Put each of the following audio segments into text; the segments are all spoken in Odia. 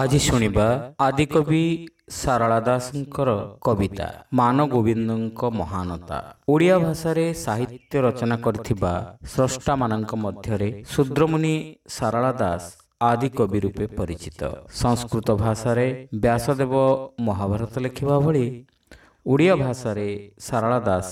ଆଜି ଶୁଣିବା ଆଦିକବି ସାରଳା ଦାସଙ୍କର କବିତା ମାନଗୋବିନ୍ଦଙ୍କ ମହାନତା ଓଡ଼ିଆ ଭାଷାରେ ସାହିତ୍ୟ ରଚନା କରିଥିବା ସ୍ରଷ୍ଟାମାନଙ୍କ ମଧ୍ୟରେ ଶୁଦ୍ରମୁନି ସାରଳା ଦାସ ଆଦିକବି ରୂପେ ପରିଚିତ ସଂସ୍କୃତ ଭାଷାରେ ବ୍ୟାସଦେବ ମହାଭାରତ ଲେଖିବା ଭଳି ଓଡ଼ିଆ ଭାଷାରେ ସାରଳା ଦାସ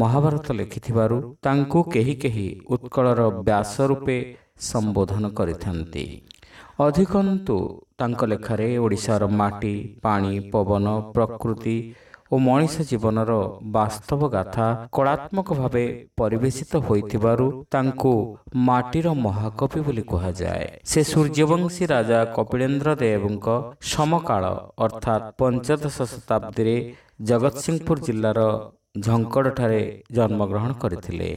ମହାଭାରତ ଲେଖିଥିବାରୁ ତାଙ୍କୁ କେହି କେହି ଉତ୍କଳର ବ୍ୟାସ ରୂପେ ସମ୍ବୋଧନ କରିଥାନ୍ତି ଅଧିକନ୍ତୁ ତାଙ୍କ ଲେଖାରେ ଓଡ଼ିଶାର ମାଟି ପାଣି ପବନ ପ୍ରକୃତି ଓ ମଣିଷ ଜୀବନର ବାସ୍ତବ ଗାଥା କଳାତ୍ମକ ଭାବେ ପରିବେଷିତ ହୋଇଥିବାରୁ ତାଙ୍କୁ ମାଟିର ମହାକବି ବୋଲି କୁହାଯାଏ ସେ ସୂର୍ଯ୍ୟବଂଶୀ ରାଜା କପିଳେନ୍ଦ୍ର ଦେବଙ୍କ ସମକାଳ ଅର୍ଥାତ ପଞ୍ଚଦଶ ଶତାବ୍ଦୀରେ ଜଗତସିଂହପୁର ଜିଲ୍ଲାର ଝଙ୍କଡ଼ଠାରେ ଜନ୍ମଗ୍ରହଣ କରିଥିଲେ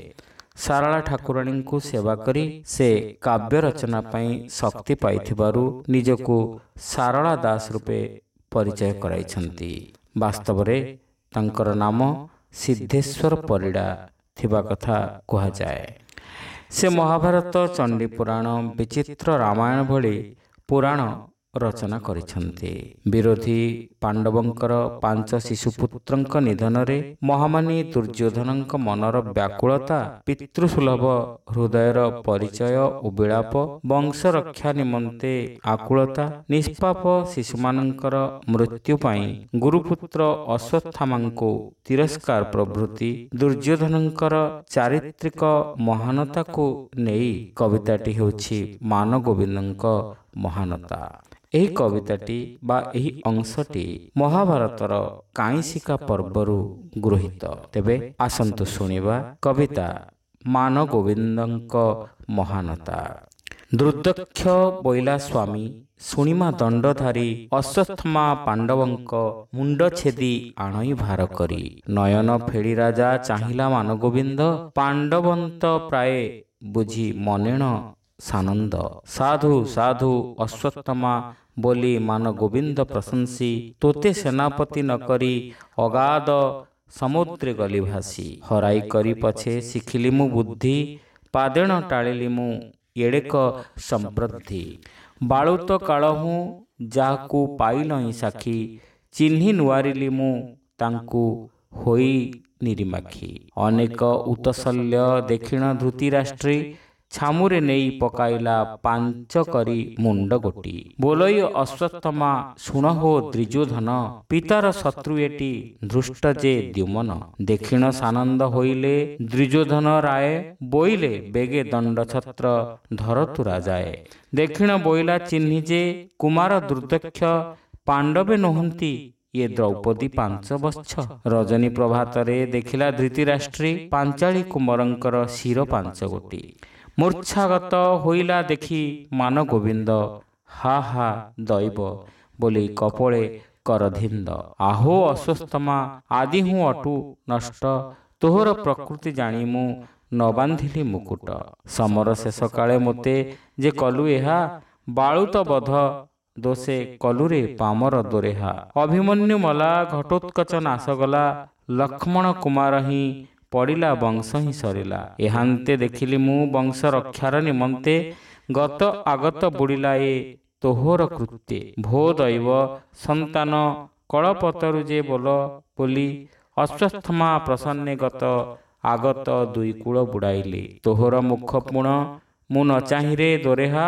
ସାରଳା ଠାକୁରାଣୀଙ୍କୁ ସେବା କରି ସେ କାବ୍ୟ ରଚନା ପାଇଁ ଶକ୍ତି ପାଇଥିବାରୁ ନିଜକୁ ସାରଳା ଦାସ ରୂପେ ପରିଚୟ କରାଇଛନ୍ତି ବାସ୍ତବରେ ତାଙ୍କର ନାମ ସିଦ୍ଧେଶ୍ୱର ପରିଡ଼ା ଥିବା କଥା କୁହାଯାଏ ସେ ମହାଭାରତ ଚଣ୍ଡୀ ପୁରାଣ ବିଚିତ୍ର ରାମାୟଣ ଭଳି ପୁରାଣ ରଚନା କରିଛନ୍ତି ବିରୋଧୀ ପାଣ୍ଡବଙ୍କର ପାଞ୍ଚ ଶିଶୁପୁତ୍ରଙ୍କ ନିଧନରେ ମହାମାନୀ ଦୁର୍ଯ୍ୟୋଧନଙ୍କ ମନର ବ୍ୟାକୁଳତା ପିତୃ ସୁଲଭ ହୃଦୟର ପରିଚୟ ଓ ବିଳାପ ବଂଶ ରକ୍ଷା ନିମନ୍ତେ ଆକୁଳତା ନିଷ୍ପାପ ଶିଶୁମାନଙ୍କର ମୃତ୍ୟୁ ପାଇଁ ଗୁରୁପୁତ୍ର ଅଶ୍ୱତ୍ଥାମାଙ୍କୁ ତିରସ୍କାର ପ୍ରଭୃତି ଦୁର୍ଯ୍ୟୋଧନଙ୍କର ଚାରିତ୍ରିକ ମହାନତାକୁ ନେଇ କବିତାଟି ହେଉଛି ମାନ ଗୋବିନ୍ଦଙ୍କ ମହାନତା ଏହି କବିତାଟି ବା ଏହି ଅଂଶଟି ମହାଭାରତର କାଇଁଶିକା ପର୍ବରୁ ଗୃହୀତ ତେବେ ଆସନ୍ତୁ ଶୁଣିବା କବିତା ମାନ ଗୋବିନ୍ଦଙ୍କ ମହାନତା ଦୃତକ୍ଷ ବୋଇଲା ସ୍ୱାମୀ ଶୁଣିମା ଦଣ୍ଡ ଦଣ୍ଡଧାରୀ ଅଶ୍ୱତ୍ଥମା ପାଣ୍ଡବଙ୍କ ମୁଣ୍ଡ ଛେଦି ଆଣଇ ଭାର କରି ନୟନ ଫେଳି ରାଜା ଚାହିଁଲା ମାନ ଗୋବିନ୍ଦ ପାଣ୍ଡବନ୍ତ ପ୍ରାୟ ବୁଝି ମନେଣ ସାନନ୍ଦ ସାଧୁ ସାଧୁ ଅଶ୍ୱତ୍ଥମା ବୋଲି ମାନ ଗୋବିନ୍ଦ ପ୍ରଶଂସୀ ତୋତେ ସେନାପତି ନ କରି ଅଗାଧ ସମୁଦ୍ରେ ଗଲି ଭାସି ହରାଇ କରି ପଛେ ଶିଖିଲି ମୁଁ ବୁଦ୍ଧି ପାଦେଣ ଟାଳିଲି ମୁଁ ଏଡ଼େକ ସମ୍ପ୍ରତି ବାଳୁତ କାଳ ହୁଁ ଯାହାକୁ ପାଇଲ ହିଁ ସାକ୍ଷୀ ଚିହ୍ନି ନୁଆରିଲି ମୁଁ ତାଙ୍କୁ ହୋଇ ନିରିମାଖି ଅନେକ ଉତ୍ତଶଲ୍ୟ ଦକ୍ଷିଣ ଧୃତି ରାଷ୍ଟ୍ରୀ छमु पकु गोटी बोलै अश्वस्थमा शत्रु एले द्रिजोधन राय बोइले बेगे दण्ड धरतुरा जाए देखिण बोइला चिन्ही जे कुमार दुर्दक्ष पाण्डवे नुहति य द्रौपदी पाँच वच रजनी प्रभातले देखा धृति राष्ट्रिय पाँची कुमरको शिर पाँच गोटी मूर्छागत होइला देखि मानगोविन्द हा दबि करधिन्द आहो अस्वस्थमा आदि अटु नष्ट तोहर प्रकृति जानिमु म मुकुट समर शेष कालु यहाँ बाध दोषे बध दोसे कलुरे पामर दोरेहा अभिमन्यु मला घटोत्कच नाश गला लक्ष्मण कुमा ପଡ଼ିଲା ବଂଶ ହିଁ ସରିଲା ଏହାନ୍ତେ ଦେଖିଲି ମୁଁ ବଂଶ ରକ୍ଷାର ନିମନ୍ତେ ଗତ ଆଗତ ବୁଡ଼ିଲା ଏ ତୋହର କୃତ୍ୟେ ଭୋ ଦୈବ ସନ୍ତାନ କଳପତରୁ ଯେ ବୋଲ ବୋଲି ଅସ୍ୱସ୍ଥମା ପ୍ରସନ୍ନେ ଗତ ଆଗତ ଦୁଇ କୂଳ ବୁଡ଼ାଇଲେ ତୋହର ମୁଖ ପୁଣ ମୁଁ ନ ଚାହିଁରେ ଦୋରେହା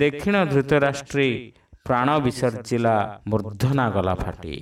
ଦକ୍ଷିଣ ଧୃତରାଷ୍ଟ୍ରୀ ପ୍ରାଣ ବିସର୍ଜିଲା ମୂର୍ଦ୍ଧନା ଗଲା ଫାଟି